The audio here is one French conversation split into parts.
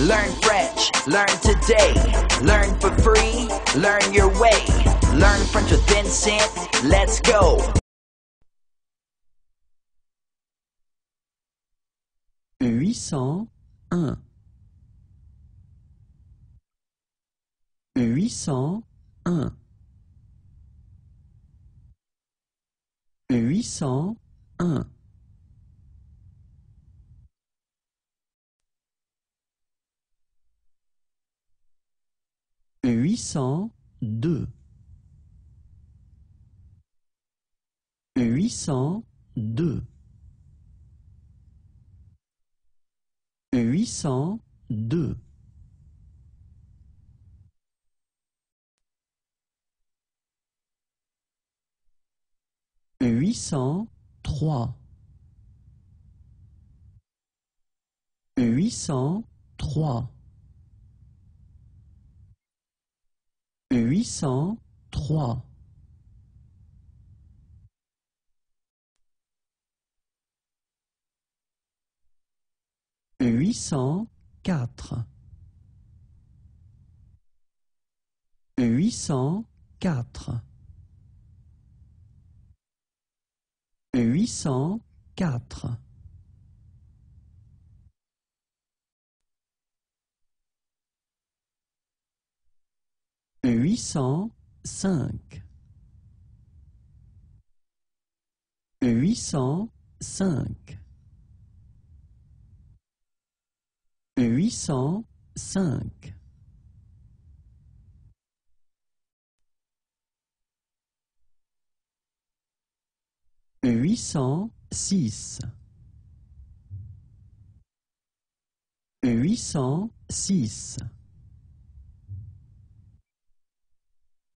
Learn French, learn today. Learn for free, learn your way. Learn French with Vincent, let's go. Huit cent un. Huit cent un. Huit cent un. 802 802 802 803 803 803 804 804 804 805 805 805 806 806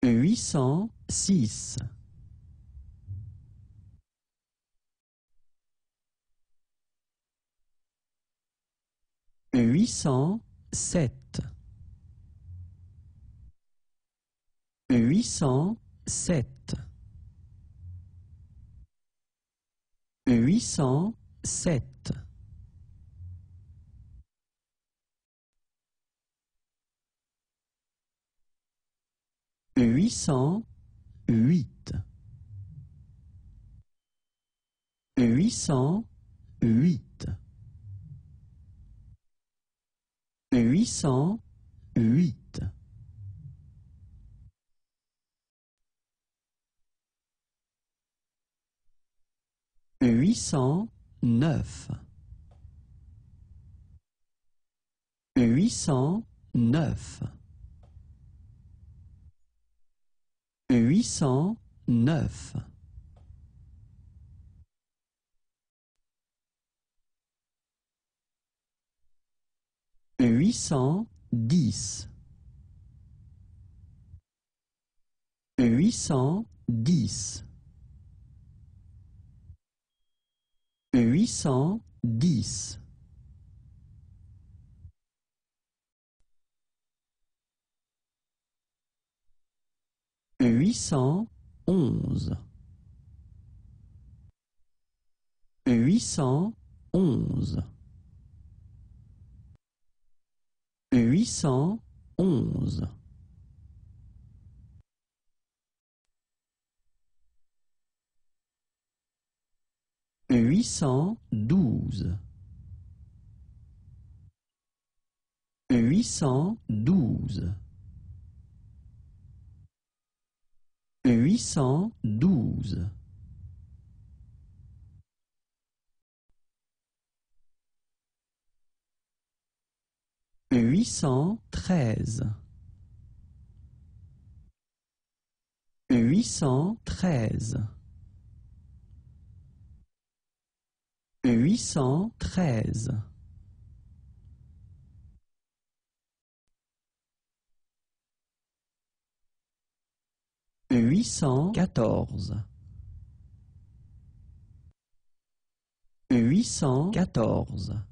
huit cent six. Huit cent sept. Huit cent sept. Huit cent sept. 808 808 808 809 809 809 810 810 810 811 811 811 812 812 huit cent douze. Huit cent treize. Huit cent treize. Huit cent treize. 814 814 814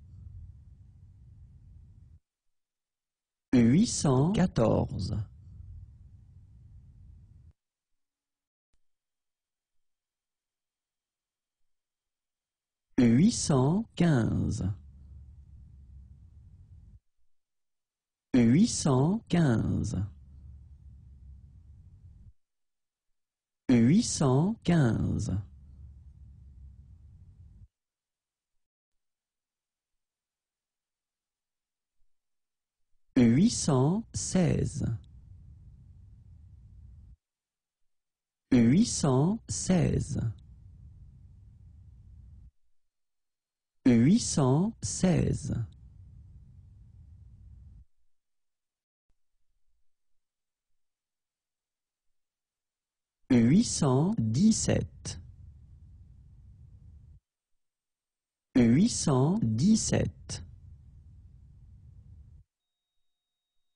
815 815 815 816 816 816 817 817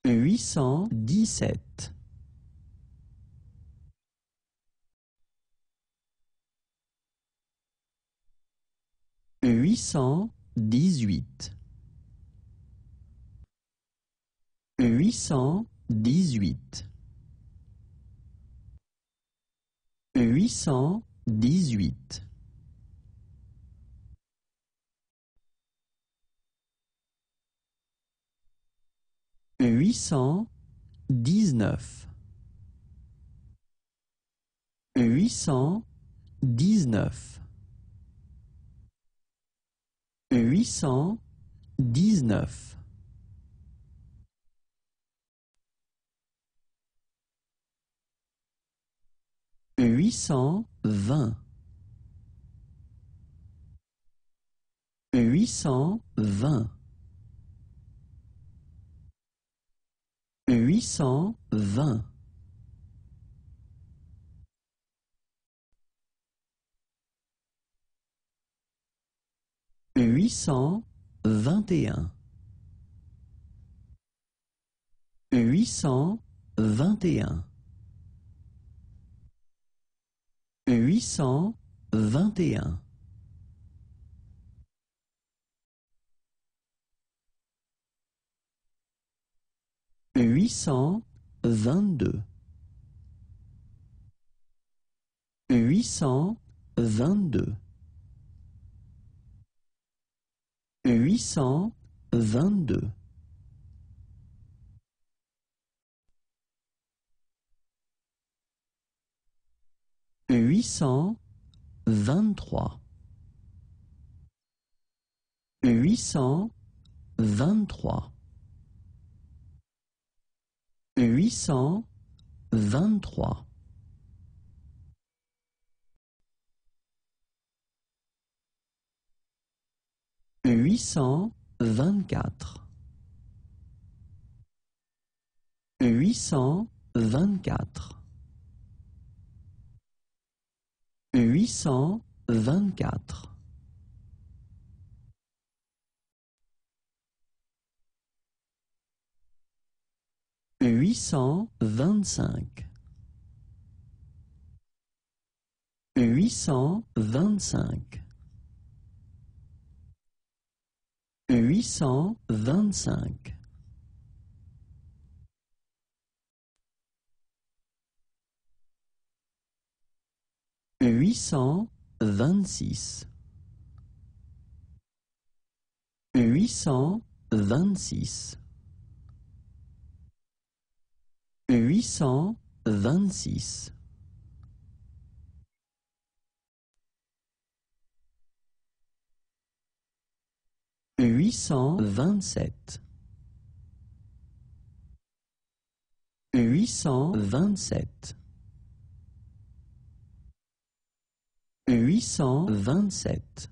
817 818 818 huit cent dix-huit. Huit cent dix-neuf. Huit cent dix-neuf. Huit cent dix-neuf. 820 820 820 821 821 huit cent vingt et un. Huit cent vingt-deux. Huit cent vingt-deux. Huit cent vingt-deux. 823 823 823 824 824 824 825 825 825 huit cent vingt-six huit cent vingt-six huit cent vingt-six huit cent vingt-sept huit cent vingt-sept huit cent vingt-sept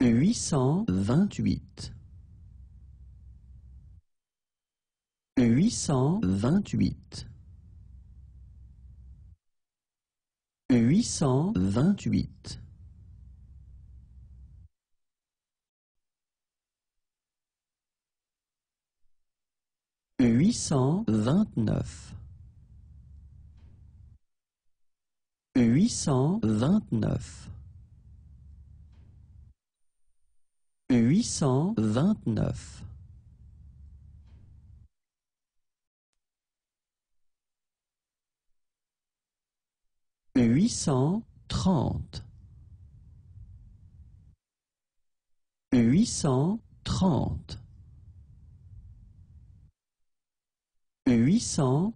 huit cent vingt-huit huit cent vingt-huit huit cent vingt-huit 829 829 829 830 830 830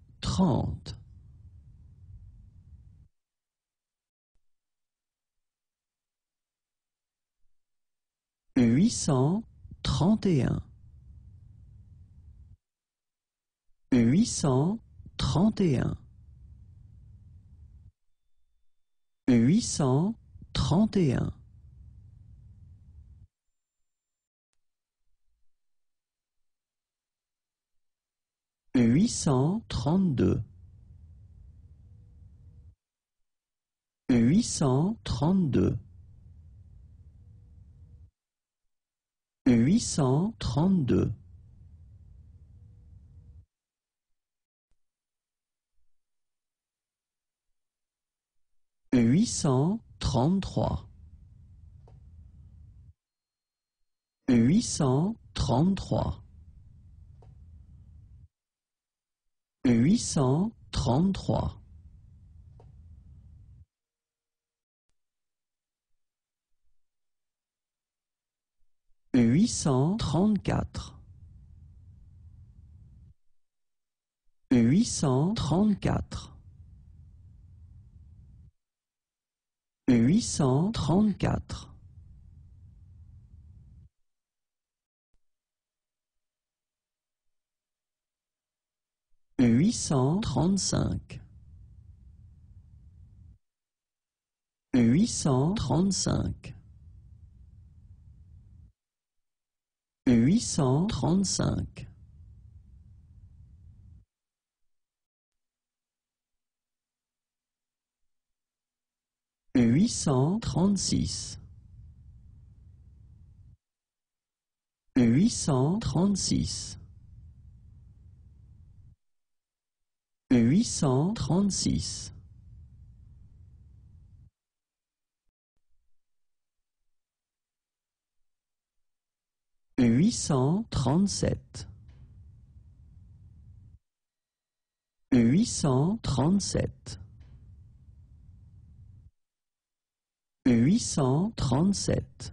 831 831 831 832 832 832 833 833 huit cent trente-trois. Huit cent trente-quatre. Huit cent trente-quatre. Huit cent trente-quatre. 835 835 835 836 836 836 837 837 837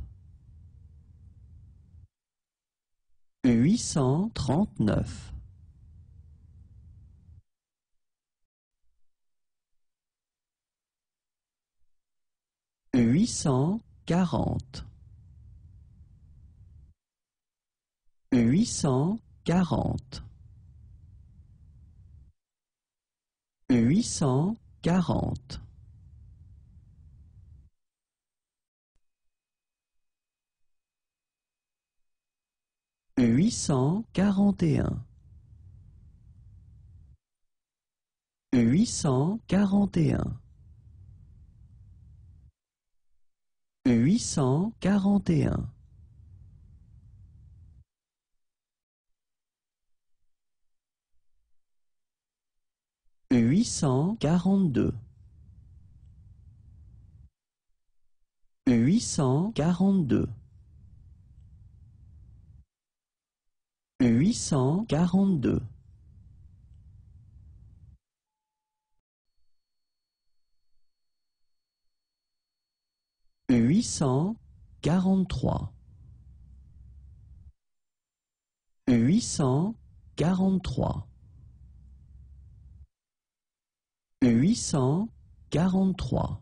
huit cent trente-neuf. Huit cent quarante. Huit cent quarante. Huit cent quarante. huit cent quarante et un. Huit cent quarante et un. Huit cent quarante et un. Huit cent quarante-deux. cent quarante-deux. huit cent quarante-deux. Huit cent quarante-trois. Huit cent quarante-trois. Huit cent quarante-trois.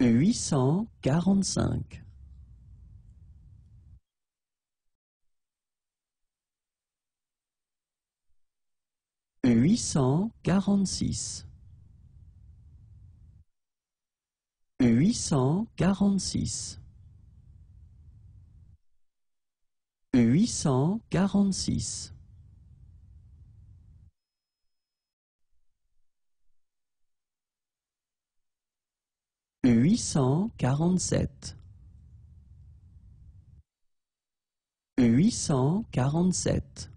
845 846 846 846 847 847 847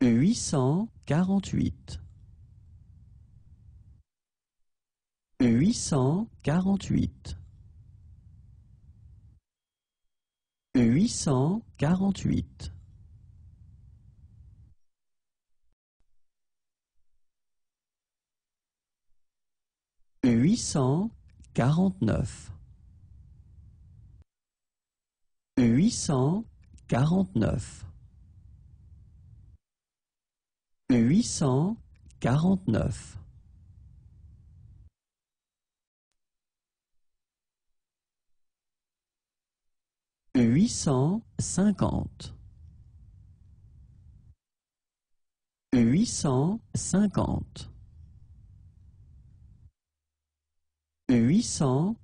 848 848 huit cent quarante-huit. Huit cent quarante-neuf. Huit cent quarante-neuf. Huit cent quarante-neuf. 850 850 850 851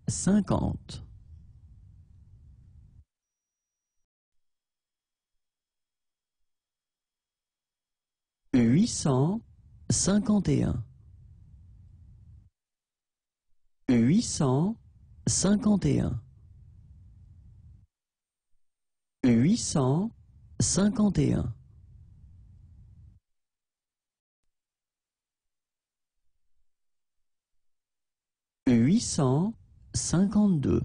851 huit cent cinquante et un. Huit cent cinquante-deux.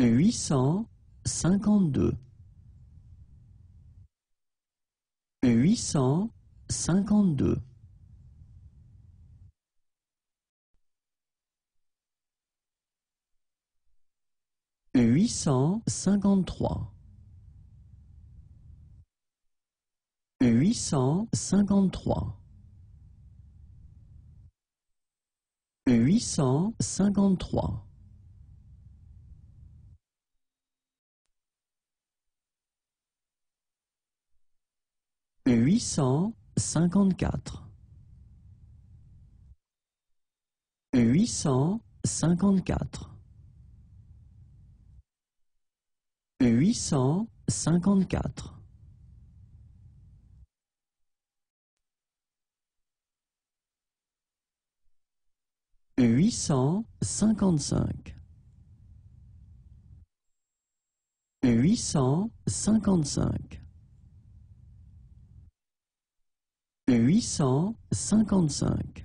Huit cent cinquante-deux. Huit cent cinquante-deux. 853 853 853 854 854 854 855 cinquante-quatre huit cent cinquante-cinq huit cent cinquante-cinq huit cent cinquante-cinq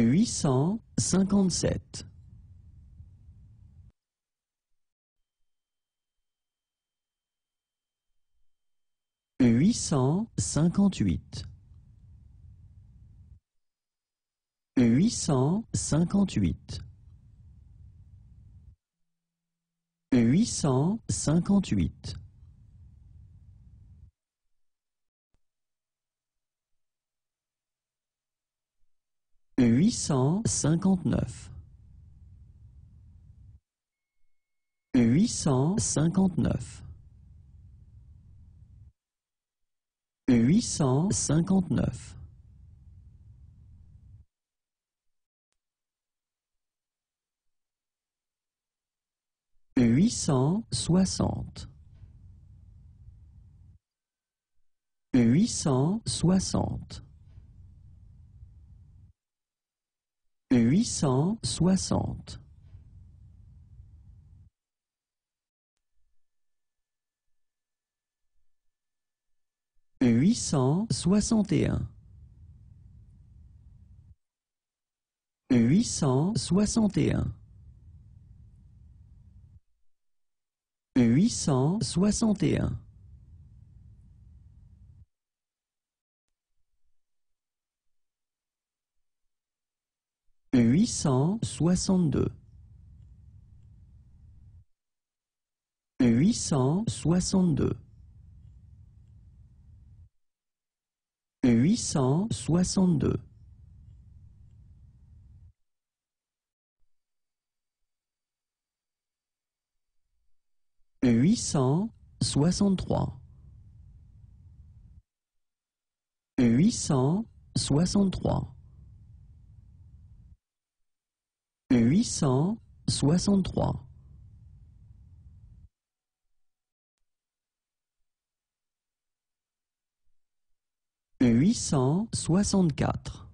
huit cent cinquante-sept. Huit cent cinquante-huit. Huit cent cinquante-huit. Huit cent cinquante-huit. 859 859 859 860 860 huit cent soixante. Huit cent soixante et un. Huit cent soixante et un. Huit cent soixante et un. 862 862 862 863 863 huit cent soixante-trois huit cent soixante-quatre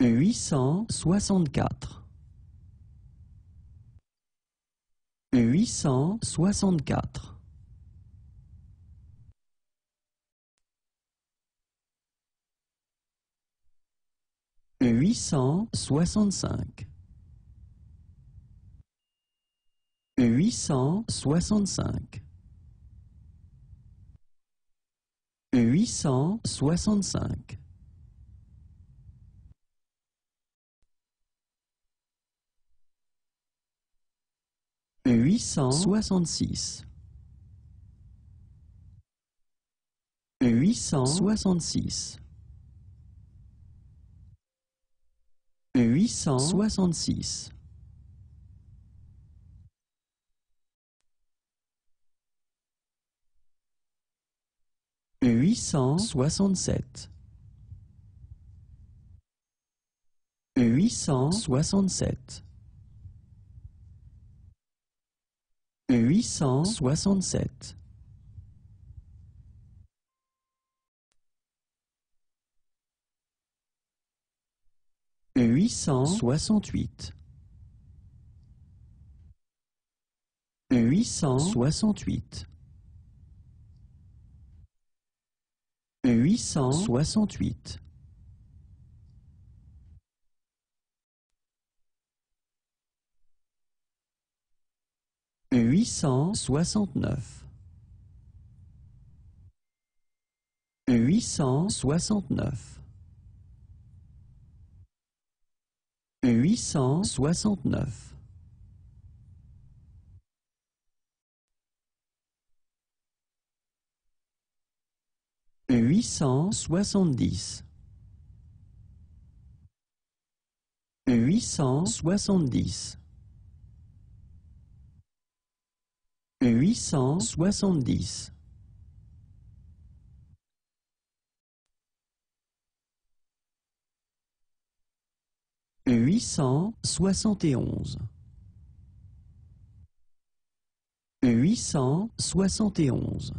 huit cent soixante-quatre huit cent soixante-quatre 865 865 865 866 866 huit cent soixante-six huit cent soixante-sept huit cent soixante-sept huit cent soixante-sept 868 868 868 869 869 869 870 870 870 huit cent soixante et onze huit cent soixante et onze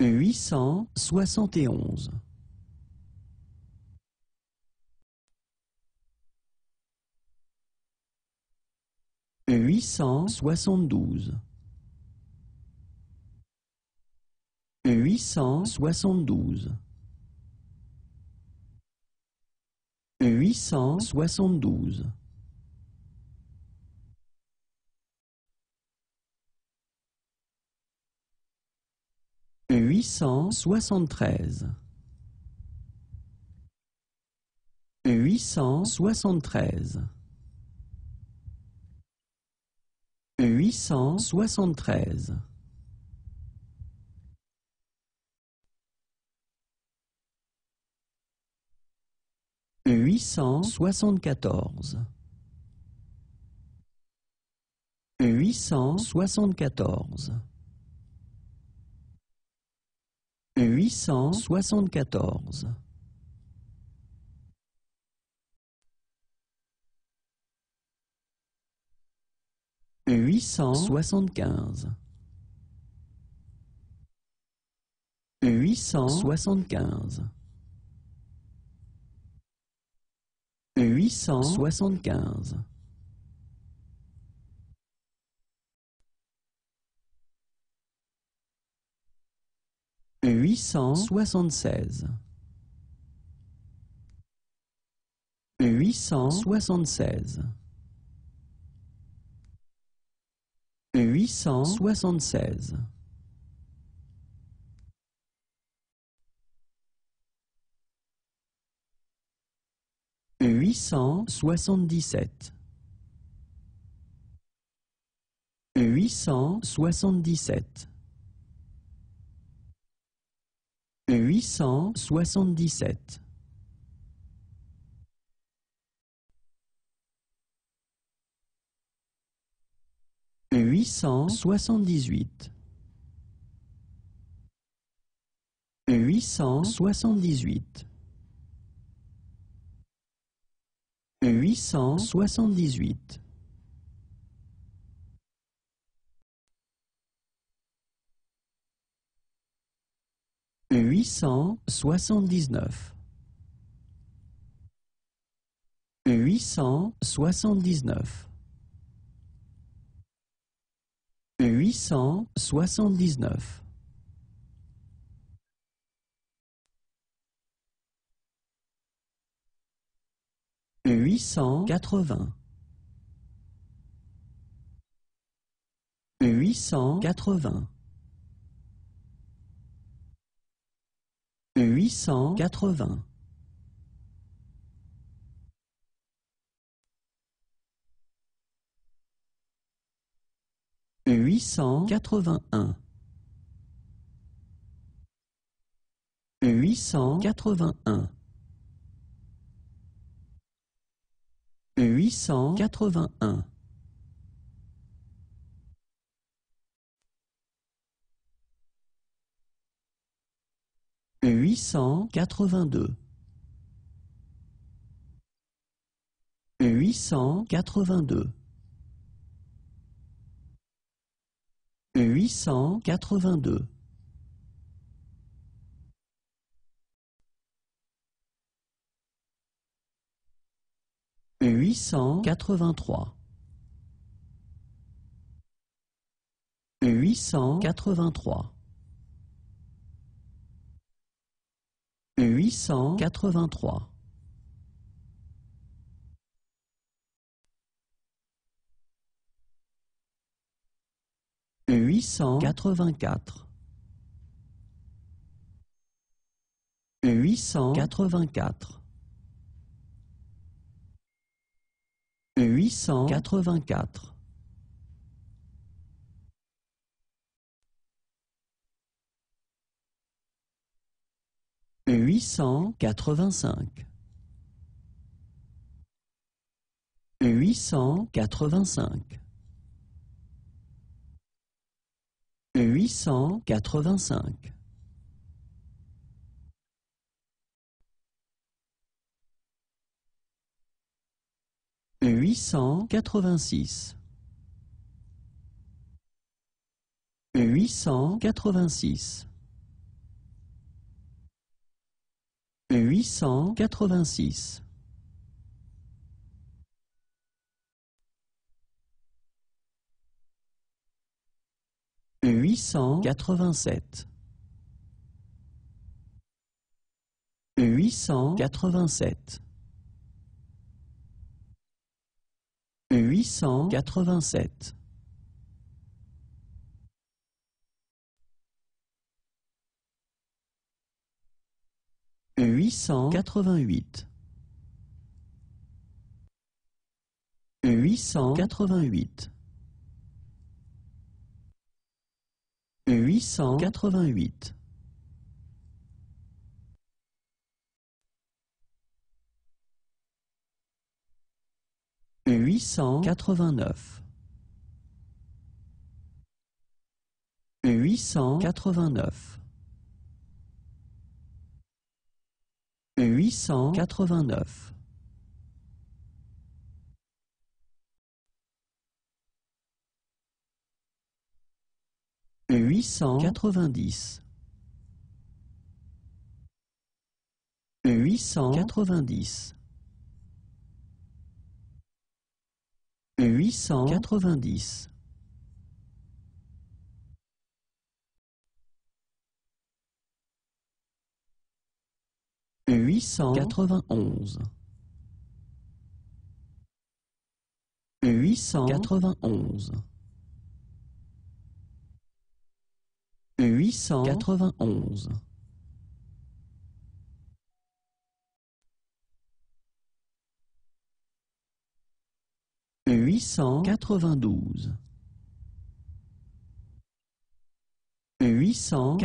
huit cent soixante et onze huit cent soixante-douze huit cent soixante-douze 872 873 873 873 huit cent soixante-quatorze. Huit cent soixante-quatorze. Huit cent soixante-quatorze. Huit cent soixante-quinze. Huit cent soixante-quinze. 875 876 876 876 877 877 877 878 878 huit cent soixante-dix-huit huit cent soixante-dix-neuf huit cent soixante-dix-neuf huit cent soixante-dix-neuf 880 880 880 881 881 881 882 882 882 883 883 883 884 884 884 885 885 885 886 886 886 887 887 huit cent quatre-vingt-sept huit cent quatre-vingt-huit huit cent quatre-vingt-huit huit cent quatre-vingt-huit 889 889 889 890 890 890. Huit cent quatre-vingt-onze. Huit cent quatre-vingt-onze. Huit cent quatre-vingt-onze. 892 892 892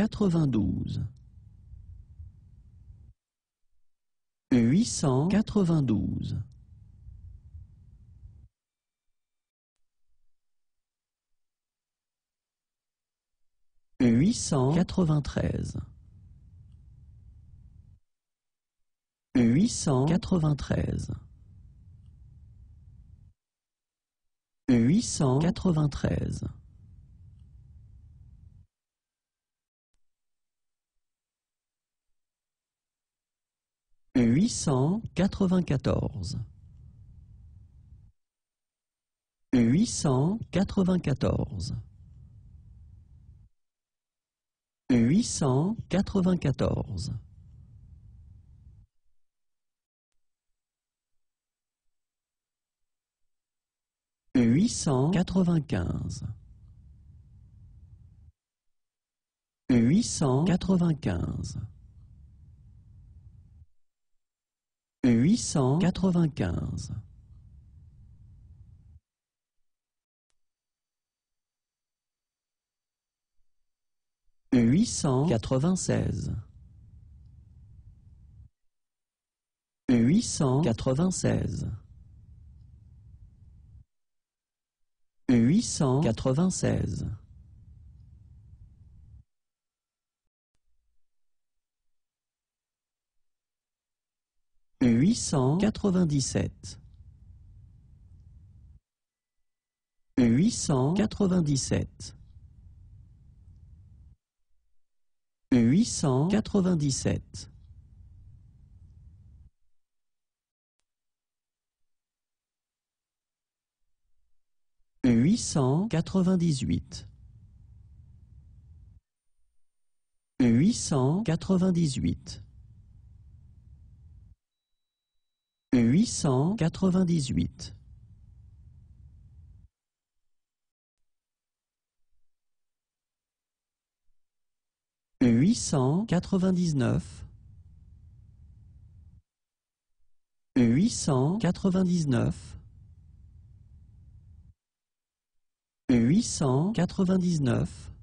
893 893 huit cent quatre-vingt-treize huit cent quatre-vingt-quatorze huit cent quatre-vingt-quatorze huit cent quatre-vingt-quatorze huit cent quatre-vingt-quinze huit cent quatre-vingt-quinze huit cent quatre-vingt-quinze huit cent quatre-vingt-seize huit cent quatre-vingt-seize huit cent quatre-vingt-seize huit cent quatre-vingt-dix-sept huit cent quatre-vingt-dix-sept huit cent quatre-vingt-dix-sept huit cent quatre-vingt-dix-huit. Huit cent quatre-vingt-dix-huit. Huit cent quatre vingt dix neuf Huit cent quatre-vingt-dix-neuf. 899